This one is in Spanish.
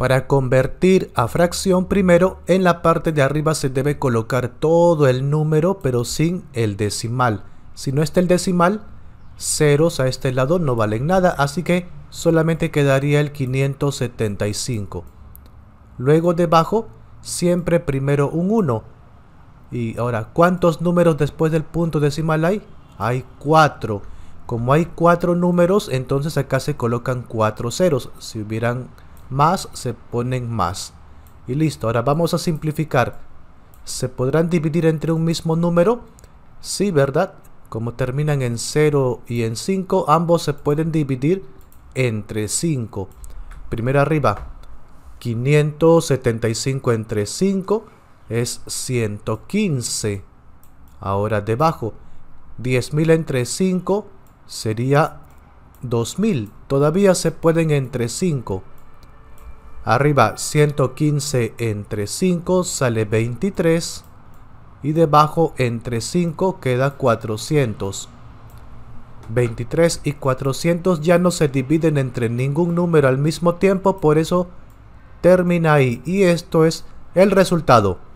Para convertir a fracción primero, en la parte de arriba se debe colocar todo el número, pero sin el decimal. Si no está el decimal, ceros a este lado no valen nada, así que solamente quedaría el 575. Luego debajo, siempre primero un 1. Y ahora, ¿cuántos números después del punto decimal hay? Hay 4. Como hay 4 números, entonces acá se colocan 4 ceros. Si hubieran más se ponen más. Y listo, ahora vamos a simplificar. ¿Se podrán dividir entre un mismo número? Sí, ¿verdad? Como terminan en 0 y en 5, ambos se pueden dividir entre 5. Primero arriba, 575 entre 5 es 115. Ahora debajo, 10.000 entre 5 sería 2.000. Todavía se pueden entre 5. Arriba 115 entre 5 sale 23 y debajo entre 5 queda 400. 23 y 400 ya no se dividen entre ningún número al mismo tiempo, por eso termina ahí y esto es el resultado.